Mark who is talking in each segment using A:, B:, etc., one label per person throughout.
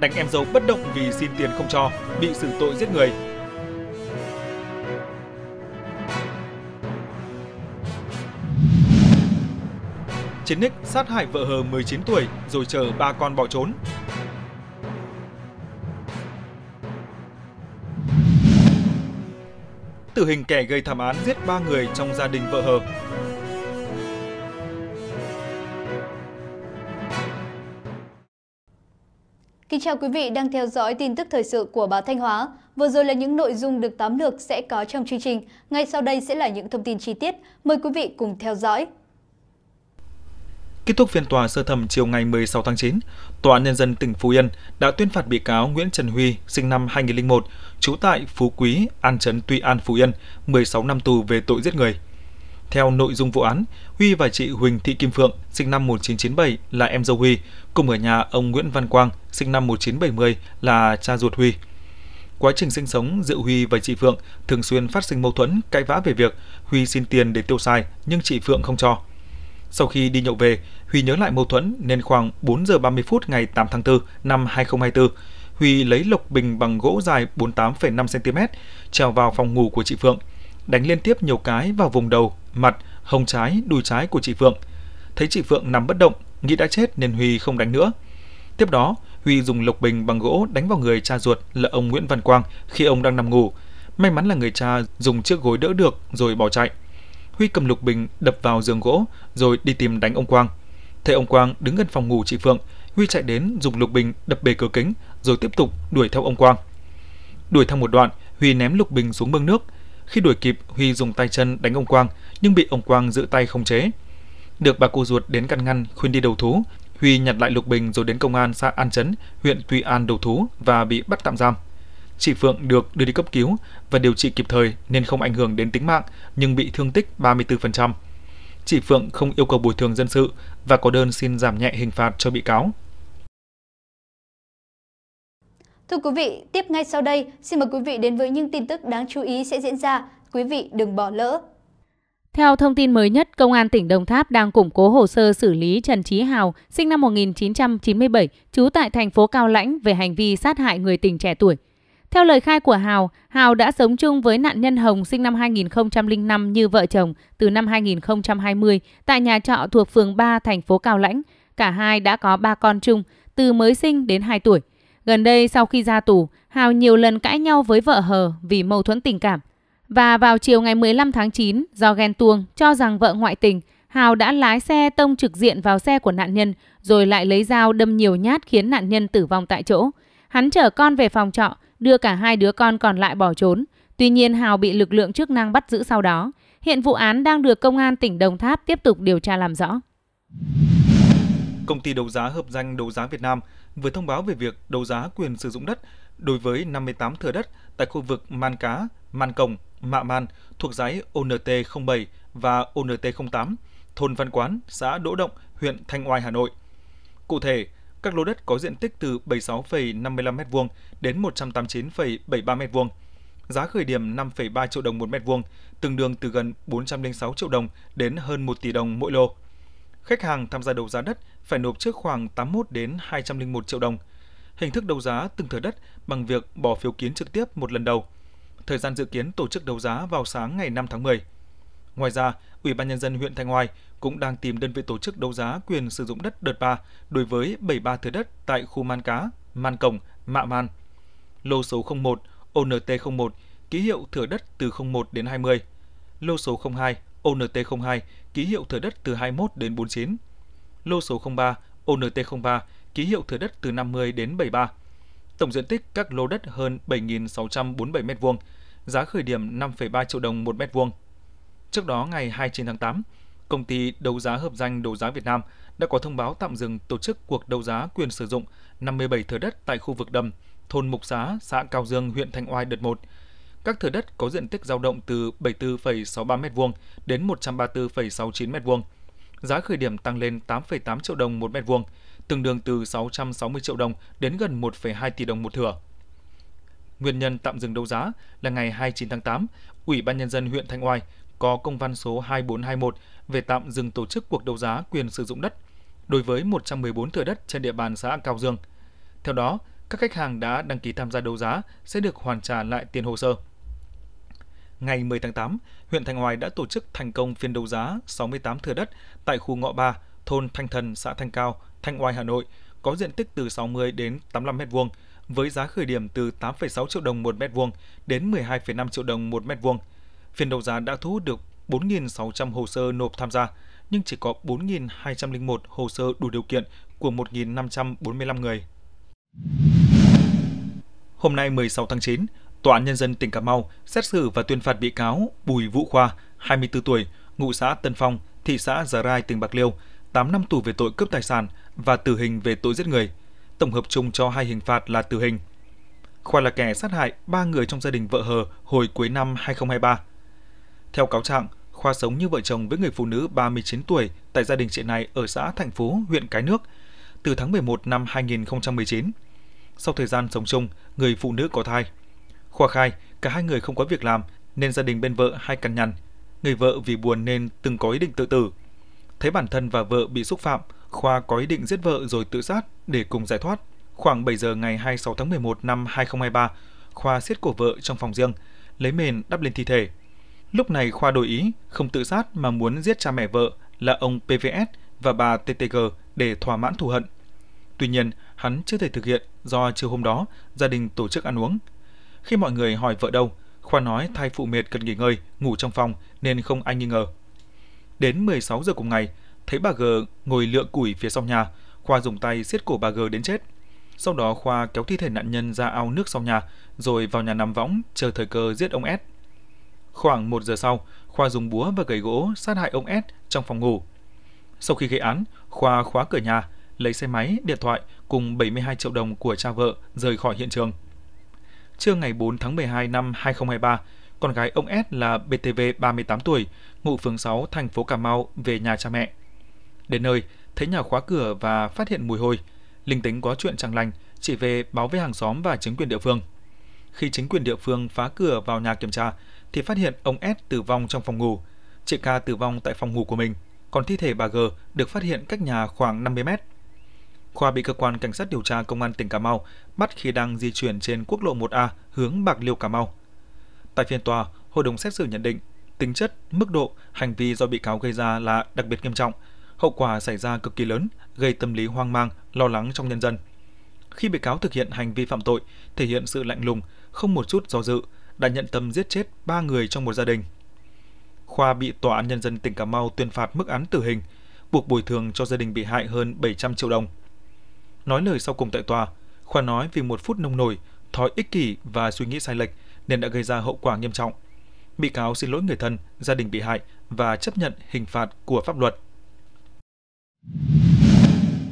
A: đánh em dâu bất động vì xin tiền không cho, bị xử tội giết người. Chiến Nick sát hại vợ hờ 19 tuổi rồi chờ ba con bỏ trốn. Tử hình kẻ gây thảm án giết ba người trong gia đình vợ hờ Kính chào quý vị đang theo dõi tin tức thời sự của báo Thanh Hóa. Vừa rồi là những nội dung được tóm lược sẽ có trong chương trình. Ngay sau đây sẽ là những thông tin chi tiết. Mời quý vị cùng theo dõi. Kết thúc phiên tòa sơ thẩm chiều ngày 16 tháng 9, Tòa án Nhân dân tỉnh Phú Yên đã tuyên phạt bị cáo Nguyễn Trần Huy, sinh năm 2001, trú tại Phú Quý, An Trấn Tuy An, Phú Yên, 16 năm tù về tội giết người – theo nội dung vụ án, Huy và chị Huỳnh Thị Kim Phượng, sinh năm 1997, là em dâu Huy, cùng ở nhà ông Nguyễn Văn Quang, sinh năm 1970, là cha ruột Huy. Quá trình sinh sống giữa Huy và chị Phượng thường xuyên phát sinh mâu thuẫn, cãi vã về việc Huy xin tiền để tiêu xài nhưng chị Phượng không cho. Sau khi đi nhậu về, Huy nhớ lại mâu thuẫn nên khoảng 4 giờ 30 phút ngày 8 tháng 4 năm 2024, Huy lấy lộc bình bằng gỗ dài 48,5 cm treo vào phòng ngủ của chị Phượng – đánh liên tiếp nhiều cái vào vùng đầu, mặt, hông trái, đùi trái của chị Phượng. Thấy chị Phượng nằm bất động, nghĩ đã chết nên Huy không đánh nữa. Tiếp đó, Huy dùng lục bình bằng gỗ đánh vào người cha ruột là ông Nguyễn Văn Quang khi ông đang nằm ngủ. May mắn là người cha dùng chiếc gối đỡ được rồi bỏ chạy. Huy cầm lục bình đập vào giường gỗ rồi đi tìm đánh ông Quang. Thấy ông Quang đứng gần phòng ngủ chị Phượng, Huy chạy đến dùng lục bình đập bề cửa kính rồi tiếp tục đuổi theo ông Quang. Đuổi theo một đoạn, Huy ném lục bình xuống mương nước, khi đuổi kịp, Huy dùng tay chân đánh ông Quang, nhưng bị ông Quang giữ tay không chế. Được bà cô ruột đến căn ngăn, khuyên đi đầu thú, Huy nhặt lại lục bình rồi đến công an xã An Chấn, huyện Tuy An đầu thú và bị bắt tạm giam. Chị Phượng được đưa đi cấp cứu và điều trị kịp thời nên không ảnh hưởng đến tính mạng nhưng bị thương tích 34%. Chị Phượng không yêu cầu bồi thường dân sự và có đơn xin giảm nhẹ hình phạt cho bị cáo Thưa quý vị, tiếp ngay sau đây, xin mời quý vị đến với
B: những tin tức đáng chú ý sẽ diễn ra. Quý vị đừng bỏ lỡ. Theo thông tin mới nhất, Công an tỉnh Đồng Tháp đang củng cố hồ sơ xử lý Trần Trí Hào, sinh năm 1997, trú tại thành phố Cao Lãnh về hành vi sát hại người tình trẻ tuổi. Theo lời khai của Hào, Hào đã sống chung với nạn nhân Hồng sinh năm 2005 như vợ chồng từ năm 2020 tại nhà trọ thuộc phường 3 thành phố Cao Lãnh. Cả hai đã có ba con chung, từ mới sinh đến 2 tuổi. Gần đây sau khi ra tù, Hào nhiều lần cãi nhau với vợ Hờ vì mâu thuẫn tình cảm. Và vào chiều ngày 15 tháng 9, do ghen tuông cho rằng vợ ngoại tình, Hào đã lái xe tông trực diện vào xe của nạn nhân rồi lại lấy dao đâm nhiều nhát khiến nạn nhân tử vong tại chỗ. Hắn chở con về phòng trọ, đưa cả hai đứa con còn lại bỏ trốn. Tuy nhiên Hào bị lực lượng chức năng bắt giữ sau đó. Hiện vụ án đang được Công an tỉnh Đồng Tháp tiếp tục điều tra làm rõ.
A: Công ty đấu giá hợp danh Đấu giá Việt Nam vừa thông báo về việc đấu giá quyền sử dụng đất đối với 58 thửa đất tại khu vực Man Cá, Man Cổng, Mạ Man thuộc dãy ONT07 và ONT08, thôn Văn Quán, xã Đỗ Động, huyện Thanh Oai, Hà Nội. Cụ thể, các lô đất có diện tích từ 76,55 m2 đến 189,73 m2. Giá khởi điểm 5,3 triệu đồng một mét vuông, tương đương từ gần 406 triệu đồng đến hơn 1 tỷ đồng mỗi lô. Khách hàng tham gia đấu giá đất phải nộp trước khoảng 81 đến 201 triệu đồng. Hình thức đấu giá từng thửa đất bằng việc bỏ phiếu kiến trực tiếp một lần đầu. Thời gian dự kiến tổ chức đấu giá vào sáng ngày 5 tháng 10. Ngoài ra, Ủy ban nhân dân huyện Thanh Hoài cũng đang tìm đơn vị tổ chức đấu giá quyền sử dụng đất đợt 3 đối với 73 thửa đất tại khu Man Cá, Man Cổng, Mạ Man. Lô số 01, ONT01, ký hiệu thửa đất từ 01 đến 20. Lô số 02, ONT02, ký hiệu thửa đất từ 21 đến 49 lô số 03, ONT03, ký hiệu thửa đất từ 50 đến 73. Tổng diện tích các lô đất hơn 7.647 m2, giá khởi điểm 5,3 triệu đồng 1 m2. Trước đó ngày 29 tháng 8, công ty đấu giá hợp danh đấu giá Việt Nam đã có thông báo tạm dừng tổ chức cuộc đấu giá quyền sử dụng 57 thửa đất tại khu vực đầm, thôn Mục Xá, xã Cao Dương, huyện Thanh Oai đợt 1. Các thửa đất có diện tích giao động từ 74,63 m2 đến 134,69 m2 giá khởi điểm tăng lên 8,8 triệu đồng một mét vuông, tương đương từ 660 triệu đồng đến gần 1,2 tỷ đồng một thửa. Nguyên nhân tạm dừng đấu giá là ngày 29 tháng 8, Ủy ban Nhân dân huyện Thanh Oai có công văn số 2421 về tạm dừng tổ chức cuộc đấu giá quyền sử dụng đất đối với 114 thửa đất trên địa bàn xã Cao Dương. Theo đó, các khách hàng đã đăng ký tham gia đấu giá sẽ được hoàn trả lại tiền hồ sơ ngày 10 tháng 8, huyện Thanh Hoài đã tổ chức thành công phiên đấu giá 68 thửa đất tại khu ngõ 3, thôn Thanh Thần, xã Thanh Cao, Thanh Oai, Hà Nội, có diện tích từ 60 đến 85 m2 với giá khởi điểm từ 8,6 triệu đồng một mét vuông đến 12,5 triệu đồng một mét vuông. Phiên đấu giá đã thu hút được 4.600 hồ sơ nộp tham gia, nhưng chỉ có 4.201 hồ sơ đủ điều kiện của 1.545 người. Hôm nay 16 tháng 9, Tòa án Nhân dân tỉnh Cà Mau xét xử và tuyên phạt bị cáo Bùi Vũ Khoa, 24 tuổi, ngụ xã Tân Phong, thị xã Già Rai, tỉnh Bạc Liêu, 8 năm tù về tội cướp tài sản và tử hình về tội giết người. Tổng hợp chung cho hai hình phạt là tử hình. Khoa là kẻ sát hại ba người trong gia đình vợ hờ hồi cuối năm 2023. Theo cáo trạng, Khoa sống như vợ chồng với người phụ nữ 39 tuổi tại gia đình chị này ở xã Thành Phú, huyện Cái Nước từ tháng 11 năm 2019. Sau thời gian sống chung, người phụ nữ có thai. Khoa khai, cả hai người không có việc làm nên gia đình bên vợ hay cằn nhằn. Người vợ vì buồn nên từng có ý định tự tử. Thấy bản thân và vợ bị xúc phạm, Khoa có ý định giết vợ rồi tự sát để cùng giải thoát. Khoảng 7 giờ ngày 26 tháng 11 năm 2023, Khoa siết cổ vợ trong phòng riêng, lấy mền đắp lên thi thể. Lúc này Khoa đổi ý, không tự sát mà muốn giết cha mẹ vợ là ông PVS và bà TTG để thỏa mãn thù hận. Tuy nhiên, hắn chưa thể thực hiện do chiều hôm đó gia đình tổ chức ăn uống khi mọi người hỏi vợ đâu, Khoa nói thai phụ mệt cần nghỉ ngơi, ngủ trong phòng nên không ai nghi ngờ. Đến 16 giờ cùng ngày, thấy bà G ngồi lựa củi phía sau nhà, Khoa dùng tay siết cổ bà G đến chết. Sau đó Khoa kéo thi thể nạn nhân ra ao nước sau nhà, rồi vào nhà nằm võng chờ thời cơ giết ông S. Khoảng 1 giờ sau, Khoa dùng búa và gậy gỗ sát hại ông S trong phòng ngủ. Sau khi gây án, Khoa khóa cửa nhà, lấy xe máy, điện thoại cùng 72 triệu đồng của cha vợ rời khỏi hiện trường trưa ngày 4 tháng 12 năm 2023, con gái ông S là BTV 38 tuổi, ngụ phường 6, thành phố Cà Mau về nhà cha mẹ. Đến nơi, thấy nhà khóa cửa và phát hiện mùi hôi. Linh tính có chuyện chẳng lành, chị về báo với hàng xóm và chính quyền địa phương. Khi chính quyền địa phương phá cửa vào nhà kiểm tra, thì phát hiện ông S tử vong trong phòng ngủ. Chị K tử vong tại phòng ngủ của mình, còn thi thể bà G được phát hiện cách nhà khoảng 50 mét. Khoa bị cơ quan cảnh sát điều tra công an tỉnh Cà Mau bắt khi đang di chuyển trên quốc lộ 1A hướng Bạc Liêu Cà Mau. Tại phiên tòa, hội đồng xét xử nhận định tính chất, mức độ, hành vi do bị cáo gây ra là đặc biệt nghiêm trọng, hậu quả xảy ra cực kỳ lớn, gây tâm lý hoang mang, lo lắng trong nhân dân. Khi bị cáo thực hiện hành vi phạm tội, thể hiện sự lạnh lùng, không một chút do dự, đã nhận tâm giết chết 3 người trong một gia đình. Khoa bị Tòa án Nhân dân tỉnh Cà Mau tuyên phạt mức án tử hình, buộc bồi thường cho gia đình bị hại hơn 700 triệu đồng nói lời sau cùng tại tòa. Khoa nói vì một phút nông nổi, thói ích kỷ và suy nghĩ sai lệch nên đã gây ra hậu quả nghiêm trọng. Bị cáo xin lỗi người thân, gia đình bị hại và chấp nhận hình phạt của pháp luật.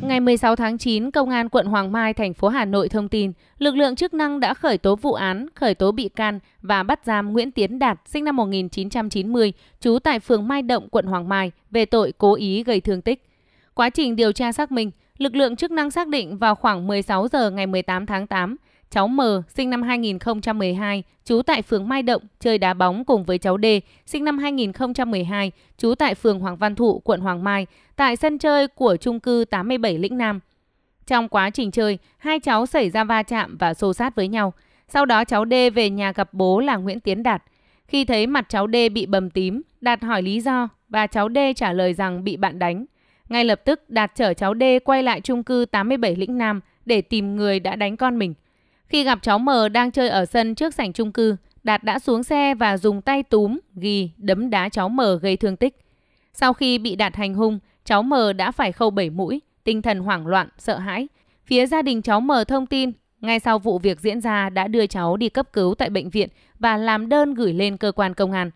B: Ngày 16 tháng 9, Công an quận Hoàng Mai, thành phố Hà Nội thông tin, lực lượng chức năng đã khởi tố vụ án, khởi tố bị can và bắt giam Nguyễn Tiến Đạt, sinh năm 1990, trú tại phường Mai Động, quận Hoàng Mai, về tội cố ý gây thương tích. Quá trình điều tra xác minh, Lực lượng chức năng xác định vào khoảng 16 giờ ngày 18 tháng 8, cháu M, sinh năm 2012, trú tại phường Mai Động, chơi đá bóng cùng với cháu D, sinh năm 2012, trú tại phường Hoàng Văn Thụ, quận Hoàng Mai, tại sân chơi của trung cư 87 Lĩnh Nam. Trong quá trình chơi, hai cháu xảy ra va chạm và xô sát với nhau. Sau đó cháu D về nhà gặp bố là Nguyễn Tiến Đạt. Khi thấy mặt cháu D bị bầm tím, Đạt hỏi lý do và cháu D trả lời rằng bị bạn đánh. Ngay lập tức Đạt chở cháu D quay lại chung cư 87 Lĩnh Nam để tìm người đã đánh con mình. Khi gặp cháu M đang chơi ở sân trước sảnh chung cư, Đạt đã xuống xe và dùng tay túm, ghi, đấm đá cháu M gây thương tích. Sau khi bị Đạt hành hung, cháu M đã phải khâu bảy mũi, tinh thần hoảng loạn, sợ hãi. Phía gia đình cháu M thông tin, ngay sau vụ việc diễn ra đã đưa cháu đi cấp cứu tại bệnh viện và làm đơn gửi lên cơ quan công an.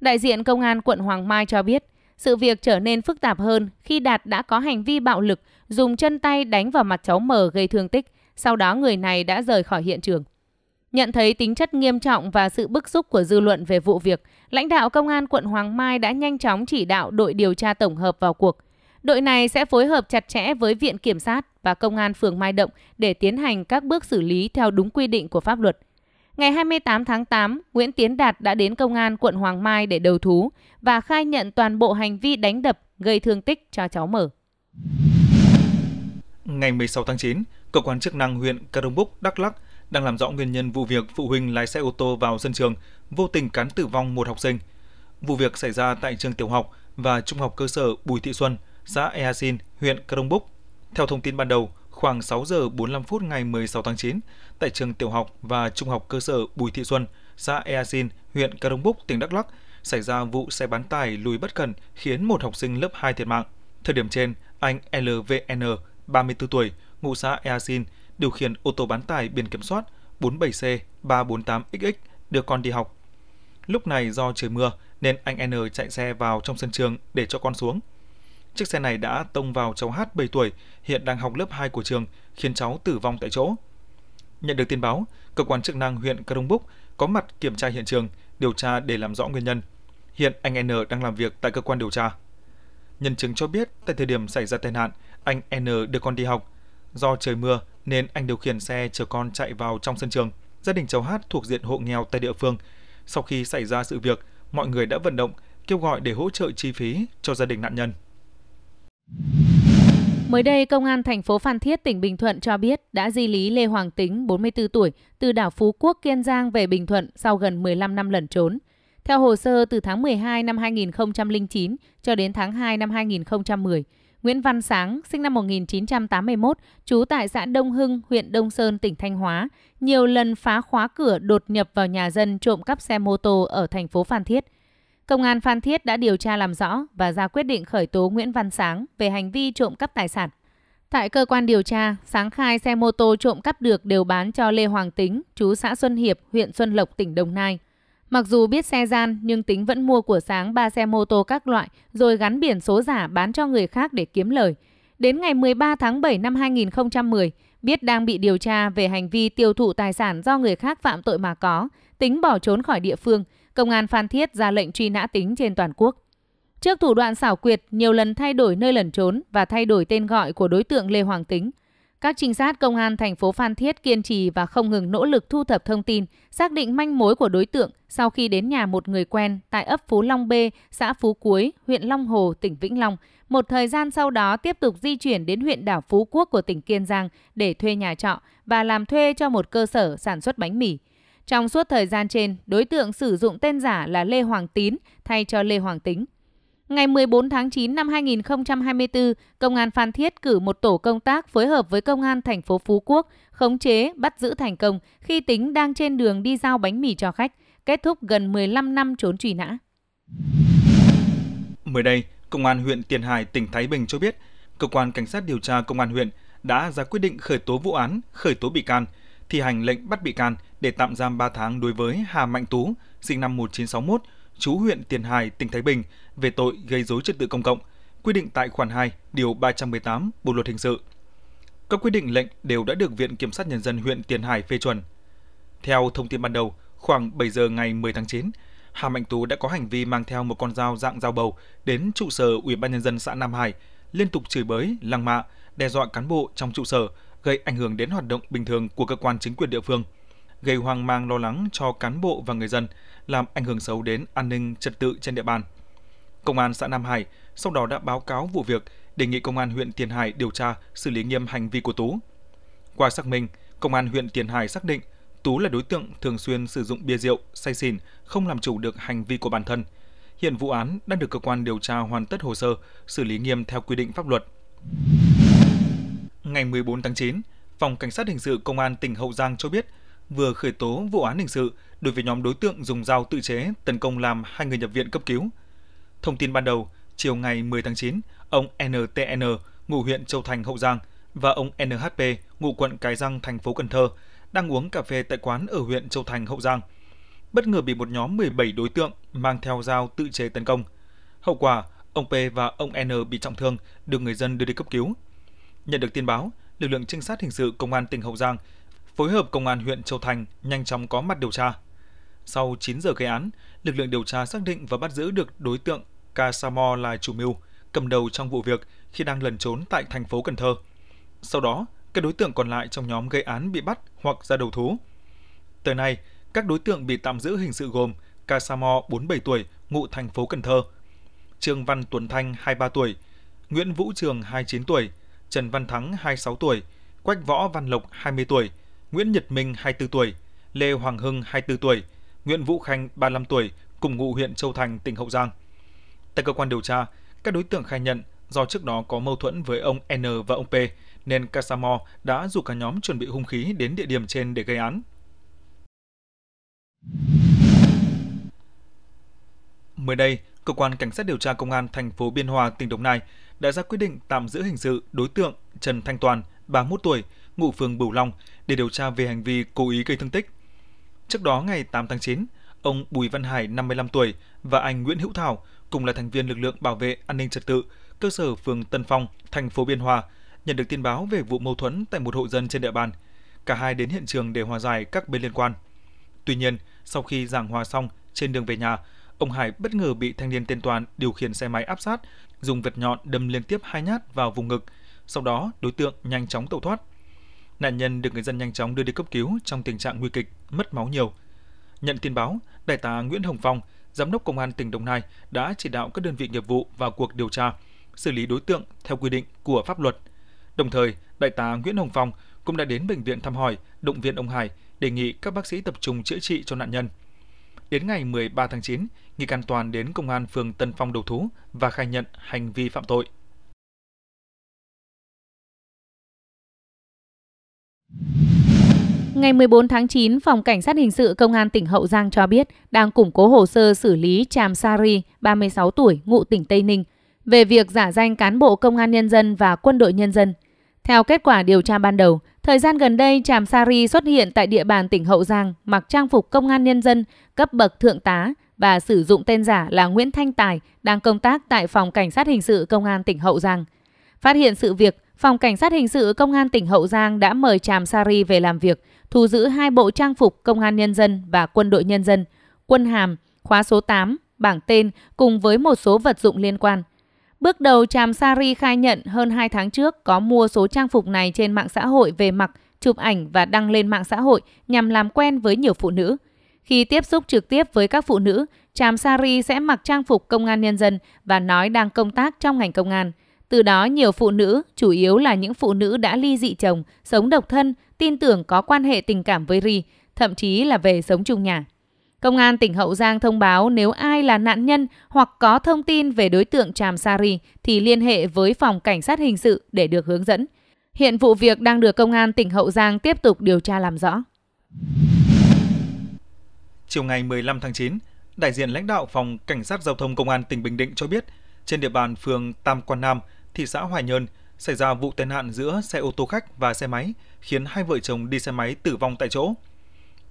B: Đại diện công an quận Hoàng Mai cho biết, sự việc trở nên phức tạp hơn khi Đạt đã có hành vi bạo lực, dùng chân tay đánh vào mặt cháu mờ gây thương tích, sau đó người này đã rời khỏi hiện trường. Nhận thấy tính chất nghiêm trọng và sự bức xúc của dư luận về vụ việc, lãnh đạo công an quận Hoàng Mai đã nhanh chóng chỉ đạo đội điều tra tổng hợp vào cuộc. Đội này sẽ phối hợp chặt chẽ với Viện Kiểm sát và Công an phường Mai Động để tiến hành các bước xử lý theo đúng quy định của pháp luật. Ngày 28 tháng 8, Nguyễn Tiến Đạt đã đến công an quận Hoàng Mai để đầu thú và khai nhận toàn bộ hành vi đánh đập gây thương tích cho cháu mở.
A: Ngày 16 tháng 9, cơ quan chức năng huyện Cà Đắk Lắk đang làm rõ nguyên nhân vụ việc phụ huynh lái xe ô tô vào sân trường vô tình cán tử vong một học sinh. Vụ việc xảy ra tại trường tiểu học và trung học cơ sở Bùi Thị Xuân, xã Ea Sin, huyện Cà Theo thông tin ban đầu, khoảng 6 giờ 45 phút ngày 16 tháng 9 tại trường tiểu học và trung học cơ sở Bùi Thị Xuân, xã Ea Xin, huyện Cà Đông Búc, tỉnh Đắk Lắk xảy ra vụ xe bán tải lùi bất cẩn khiến một học sinh lớp 2 thiệt mạng. Thời điểm trên, anh LVN, 34 tuổi, ngụ xã Ea Xin, điều khiển ô tô bán tải biển kiểm soát 47C348XX đưa con đi học. Lúc này do trời mưa nên anh N chạy xe vào trong sân trường để cho con xuống – Chiếc xe này đã tông vào cháu Hát 7 tuổi, hiện đang học lớp 2 của trường, khiến cháu tử vong tại chỗ. Nhận được tin báo, cơ quan chức năng huyện Cà Búc có mặt kiểm tra hiện trường, điều tra để làm rõ nguyên nhân. Hiện anh N đang làm việc tại cơ quan điều tra. Nhân chứng cho biết tại thời điểm xảy ra tai nạn, anh N đưa con đi học. Do trời mưa nên anh điều khiển xe chở con chạy vào trong sân trường. Gia đình cháu Hát thuộc diện hộ nghèo tại địa phương. Sau khi xảy ra sự việc, mọi người đã vận động kêu gọi để hỗ trợ chi phí cho gia đình nạn
B: nhân. Mới đây, Công an thành phố Phan Thiết, tỉnh Bình Thuận cho biết đã di lý Lê Hoàng Tính, 44 tuổi, từ đảo Phú Quốc, Kiên Giang về Bình Thuận sau gần 15 năm lẩn trốn. Theo hồ sơ, từ tháng 12 năm 2009 cho đến tháng 2 năm 2010, Nguyễn Văn Sáng, sinh năm 1981, trú tại xã Đông Hưng, huyện Đông Sơn, tỉnh Thanh Hóa, nhiều lần phá khóa cửa đột nhập vào nhà dân trộm cắp xe mô tô ở thành phố Phan Thiết. Công an Phan Thiết đã điều tra làm rõ và ra quyết định khởi tố Nguyễn Văn Sáng về hành vi trộm cắp tài sản. Tại cơ quan điều tra, Sáng khai xe mô tô trộm cắp được đều bán cho Lê Hoàng Tính, chú xã Xuân Hiệp, huyện Xuân Lộc, tỉnh Đồng Nai. Mặc dù biết xe gian nhưng Tính vẫn mua của Sáng 3 xe mô tô các loại rồi gắn biển số giả bán cho người khác để kiếm lời. Đến ngày 13 tháng 7 năm 2010, biết đang bị điều tra về hành vi tiêu thụ tài sản do người khác phạm tội mà có, Tính bỏ trốn khỏi địa phương – Công an Phan Thiết ra lệnh truy nã tính trên toàn quốc. Trước thủ đoạn xảo quyệt, nhiều lần thay đổi nơi lẩn trốn và thay đổi tên gọi của đối tượng Lê Hoàng Tính, các trinh sát công an thành phố Phan Thiết kiên trì và không ngừng nỗ lực thu thập thông tin, xác định manh mối của đối tượng sau khi đến nhà một người quen tại ấp Phú Long B, xã Phú Cuối, huyện Long Hồ, tỉnh Vĩnh Long. Một thời gian sau đó tiếp tục di chuyển đến huyện đảo Phú Quốc của tỉnh Kiên Giang để thuê nhà trọ và làm thuê cho một cơ sở sản xuất bánh mì. Trong suốt thời gian trên, đối tượng sử dụng tên giả là Lê Hoàng Tín thay cho Lê Hoàng Tính. Ngày 14 tháng 9 năm 2024, Công an Phan Thiết cử một tổ công tác phối hợp với Công an thành phố Phú Quốc khống chế, bắt giữ thành công khi Tính đang trên đường đi giao bánh mì cho khách, kết thúc gần 15 năm trốn truy nã.
A: Mới đây, Công an huyện Tiền Hải, tỉnh Thái Bình cho biết, Cơ quan Cảnh sát điều tra Công an huyện đã ra quyết định khởi tố vụ án, khởi tố bị can – thi hành lệnh bắt bị can để tạm giam 3 tháng đối với Hà Mạnh Tú, sinh năm 1961, chú huyện Tiền Hải, tỉnh Thái Bình về tội gây dối trật tự công cộng, quy định tại khoản 2, điều 318 Bộ luật hình sự. Các quyết định lệnh đều đã được Viện Kiểm sát Nhân dân huyện Tiền Hải phê chuẩn. Theo thông tin ban đầu, khoảng 7 giờ ngày 10 tháng 9, Hà Mạnh Tú đã có hành vi mang theo một con dao dạng dao bầu đến trụ sở Ủy ban nhân dân xã Nam Hải, liên tục chửi bới, lăng mạ, đe dọa cán bộ trong trụ sở gây ảnh hưởng đến hoạt động bình thường của cơ quan chính quyền địa phương, gây hoang mang lo lắng cho cán bộ và người dân, làm ảnh hưởng xấu đến an ninh trật tự trên địa bàn. Công an xã Nam Hải sau đó đã báo cáo vụ việc, đề nghị công an huyện Tiền Hải điều tra, xử lý nghiêm hành vi của Tú. Qua xác minh, công an huyện Tiền Hải xác định Tú là đối tượng thường xuyên sử dụng bia rượu, say xỉn, không làm chủ được hành vi của bản thân. Hiện vụ án đang được cơ quan điều tra hoàn tất hồ sơ, xử lý nghiêm theo quy định pháp luật ngày 14 tháng 9, Phòng Cảnh sát Hình sự Công an tỉnh Hậu Giang cho biết vừa khởi tố vụ án hình sự đối với nhóm đối tượng dùng dao tự chế tấn công làm hai người nhập viện cấp cứu. Thông tin ban đầu, chiều ngày 10 tháng 9, ông NTN, ngụ huyện Châu Thành, Hậu Giang và ông NHP, ngụ quận Cái Răng, thành phố Cần Thơ, đang uống cà phê tại quán ở huyện Châu Thành, Hậu Giang. Bất ngờ bị một nhóm 17 đối tượng mang theo dao tự chế tấn công. Hậu quả, ông P và ông N bị trọng thương, được người dân đưa đi cấp cứu Nhận được tin báo, lực lượng trinh sát hình sự công an tỉnh Hậu Giang phối hợp công an huyện Châu Thành nhanh chóng có mặt điều tra. Sau 9 giờ gây án, lực lượng điều tra xác định và bắt giữ được đối tượng Kasamo là chủ mưu, cầm đầu trong vụ việc khi đang lẩn trốn tại thành phố Cần Thơ. Sau đó, các đối tượng còn lại trong nhóm gây án bị bắt hoặc ra đầu thú. Tới nay, các đối tượng bị tạm giữ hình sự gồm Kasamo 47 tuổi, ngụ thành phố Cần Thơ, Trương Văn Tuấn Thanh 23 tuổi, Nguyễn Vũ Trường 29 tuổi, Trần Văn Thắng 26 tuổi, Quách Võ Văn Lộc 20 tuổi, Nguyễn Nhật Minh 24 tuổi, Lê Hoàng Hưng 24 tuổi, Nguyễn Vũ Khanh 35 tuổi, cùng ngụ huyện Châu Thành, tỉnh Hậu Giang. Tại cơ quan điều tra, các đối tượng khai nhận do trước đó có mâu thuẫn với ông N và ông P, nên Casamo đã rủ cả nhóm chuẩn bị hung khí đến địa điểm trên để gây án. Mới đây, cơ quan cảnh sát điều tra công an thành phố Biên Hòa, tỉnh Đồng Nai đã ra quyết định tạm giữ hình sự đối tượng Trần Thanh Toàn, 31 tuổi, ngụ phường Bửu Long để điều tra về hành vi cố ý gây thương tích. Trước đó ngày 8 tháng 9, ông Bùi Văn Hải 55 tuổi và anh Nguyễn Hữu Thảo cùng là thành viên lực lượng bảo vệ an ninh trật tự cơ sở phường Tân Phong, thành phố Biên Hòa nhận được tin báo về vụ mâu thuẫn tại một hộ dân trên địa bàn. Cả hai đến hiện trường để hòa giải các bên liên quan. Tuy nhiên, sau khi giảng hòa xong trên đường về nhà, ông Hải bất ngờ bị thanh niên tên Toàn điều khiển xe máy áp sát, dùng vật nhọn đâm liên tiếp hai nhát vào vùng ngực. Sau đó, đối tượng nhanh chóng tẩu thoát. Nạn nhân được người dân nhanh chóng đưa đi cấp cứu trong tình trạng nguy kịch, mất máu nhiều. Nhận tin báo, Đại tá Nguyễn Hồng Phong, Giám đốc Công an tỉnh Đồng Nai đã chỉ đạo các đơn vị nghiệp vụ vào cuộc điều tra, xử lý đối tượng theo quy định của pháp luật. Đồng thời, Đại tá Nguyễn Hồng Phong cũng đã đến bệnh viện thăm hỏi, động viên ông Hải, đề nghị các bác sĩ tập trung chữa trị cho nạn nhân. Đến ngày 13 tháng 9, nghi can Toàn đến công an phường Tân Phong đầu thú và khai nhận hành vi phạm tội.
B: Ngày 14 tháng 9, Phòng Cảnh sát Hình sự Công an tỉnh Hậu Giang cho biết đang củng cố hồ sơ xử lý Tràm Sari, 36 tuổi, ngụ tỉnh Tây Ninh, về việc giả danh cán bộ Công an Nhân dân và Quân đội Nhân dân theo kết quả điều tra ban đầu, thời gian gần đây Tràm Sari xuất hiện tại địa bàn tỉnh Hậu Giang mặc trang phục công an nhân dân cấp bậc thượng tá và sử dụng tên giả là Nguyễn Thanh Tài đang công tác tại Phòng Cảnh sát Hình sự Công an tỉnh Hậu Giang. Phát hiện sự việc, Phòng Cảnh sát Hình sự Công an tỉnh Hậu Giang đã mời Tràm Sari về làm việc, thu giữ hai bộ trang phục công an nhân dân và quân đội nhân dân, quân hàm, khóa số 8, bảng tên cùng với một số vật dụng liên quan – Bước đầu Tràm Sari khai nhận hơn 2 tháng trước có mua số trang phục này trên mạng xã hội về mặc, chụp ảnh và đăng lên mạng xã hội nhằm làm quen với nhiều phụ nữ. Khi tiếp xúc trực tiếp với các phụ nữ, Tràm Sari sẽ mặc trang phục công an nhân dân và nói đang công tác trong ngành công an. Từ đó nhiều phụ nữ, chủ yếu là những phụ nữ đã ly dị chồng, sống độc thân, tin tưởng có quan hệ tình cảm với Ri, thậm chí là về sống chung nhà. Công an tỉnh Hậu Giang thông báo nếu ai là nạn nhân hoặc có thông tin về đối tượng Tràm Sari thì liên hệ với phòng cảnh sát hình sự để được hướng dẫn. Hiện vụ việc đang được công an tỉnh Hậu Giang tiếp tục điều tra làm rõ.
A: Chiều ngày 15 tháng 9, đại diện lãnh đạo phòng cảnh sát giao thông công an tỉnh Bình Định cho biết, trên địa bàn phường Tam Quan Nam, thị xã Hoài Nhơn xảy ra vụ tai nạn giữa xe ô tô khách và xe máy, khiến hai vợ chồng đi xe máy tử vong tại chỗ.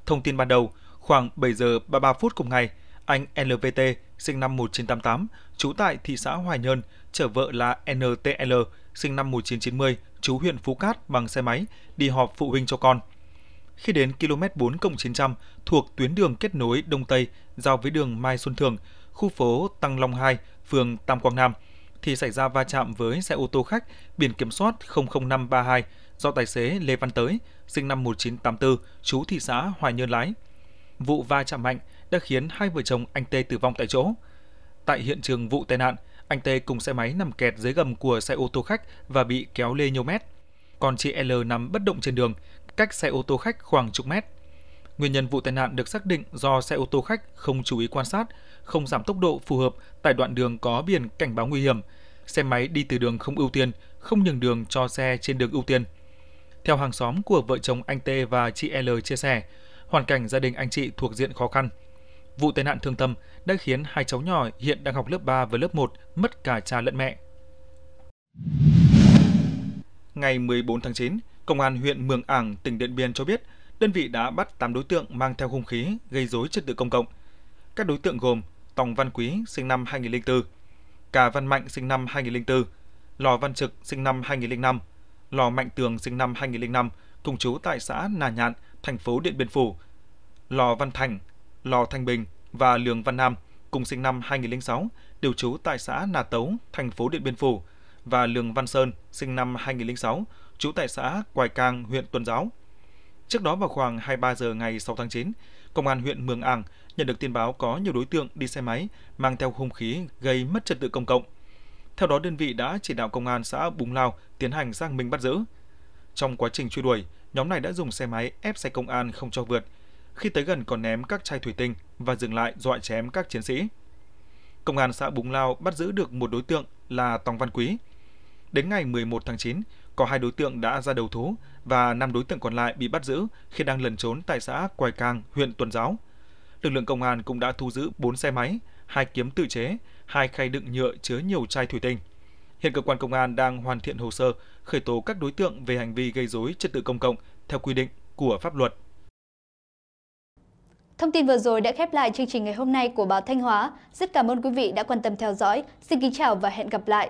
A: Thông tin ban đầu, Khoảng 7 giờ 33 phút cùng ngày, anh LVT, sinh năm 1988, trú tại thị xã Hoài Nhơn, chở vợ là NTL, sinh năm 1990, chú huyện Phú Cát bằng xe máy, đi họp phụ huynh cho con. Khi đến km 4 900 thuộc tuyến đường kết nối Đông Tây giao với đường Mai Xuân Thường, khu phố Tăng Long 2, phường Tam Quang Nam, thì xảy ra va chạm với xe ô tô khách biển kiểm soát 00532 do tài xế Lê Văn Tới, sinh năm 1984, chú thị xã Hoài Nhơn lái vụ va chạm mạnh đã khiến hai vợ chồng anh Tê tử vong tại chỗ. Tại hiện trường vụ tai nạn, anh Tê cùng xe máy nằm kẹt dưới gầm của xe ô tô khách và bị kéo lê nhiều mét. Còn chị L nằm bất động trên đường, cách xe ô tô khách khoảng chục mét. Nguyên nhân vụ tai nạn được xác định do xe ô tô khách không chú ý quan sát, không giảm tốc độ phù hợp tại đoạn đường có biển cảnh báo nguy hiểm, xe máy đi từ đường không ưu tiên, không nhường đường cho xe trên đường ưu tiên. Theo hàng xóm của vợ chồng anh T và chị L chia sẻ, hoàn cảnh gia đình anh chị thuộc diện khó khăn. Vụ tai nạn thương tâm đã khiến hai cháu nhỏ hiện đang học lớp 3 và lớp 1 mất cả cha lẫn mẹ. Ngày 14 tháng 9, Công an huyện Mường Ảng, tỉnh Điện Biên cho biết đơn vị đã bắt 8 đối tượng mang theo hung khí gây dối trật tự công cộng. Các đối tượng gồm Tòng Văn Quý, sinh năm 2004, Cà Văn Mạnh, sinh năm 2004, Lò Văn Trực, sinh năm 2005, Lò Mạnh Tường, sinh năm 2005, cùng chú tại xã Nà Nhạn, thành phố Điện Biên Phủ, Lò Văn Thành, Lò Thanh Bình và Lường Văn Nam, cùng sinh năm 2006, đều trú tại xã Nà Tấu, thành phố Điện Biên Phủ, và Lường Văn Sơn, sinh năm 2006, trú tại xã Quài Cang, huyện Tuần Giáo. Trước đó vào khoảng 23 giờ ngày 6 tháng 9, Công an huyện Mường Ảng nhận được tin báo có nhiều đối tượng đi xe máy mang theo hung khí gây mất trật tự công cộng. Theo đó, đơn vị đã chỉ đạo công an xã Búng Lao tiến hành giang minh bắt giữ. Trong quá trình truy đuổi, nhóm này đã dùng xe máy ép xe công an không cho vượt, khi tới gần còn ném các chai thủy tinh và dừng lại dọa chém các chiến sĩ. Công an xã Búng Lao bắt giữ được một đối tượng là Tòng Văn Quý. Đến ngày 11 tháng 9, có hai đối tượng đã ra đầu thú và năm đối tượng còn lại bị bắt giữ khi đang lẩn trốn tại xã Quài Càng, huyện Tuần Giáo. Lực lượng công an cũng đã thu giữ 4 xe máy, hai kiếm tự chế, hai khay đựng nhựa chứa nhiều chai thủy tinh. Hiện cơ quan công an đang hoàn thiện hồ sơ khởi tố các đối tượng về hành vi gây rối trật tự công cộng theo quy định của pháp luật.
B: Thông tin vừa rồi đã khép lại chương trình
A: ngày hôm nay của báo Thanh Hóa. Rất cảm ơn quý vị đã quan tâm theo dõi. Xin kính chào và hẹn gặp lại.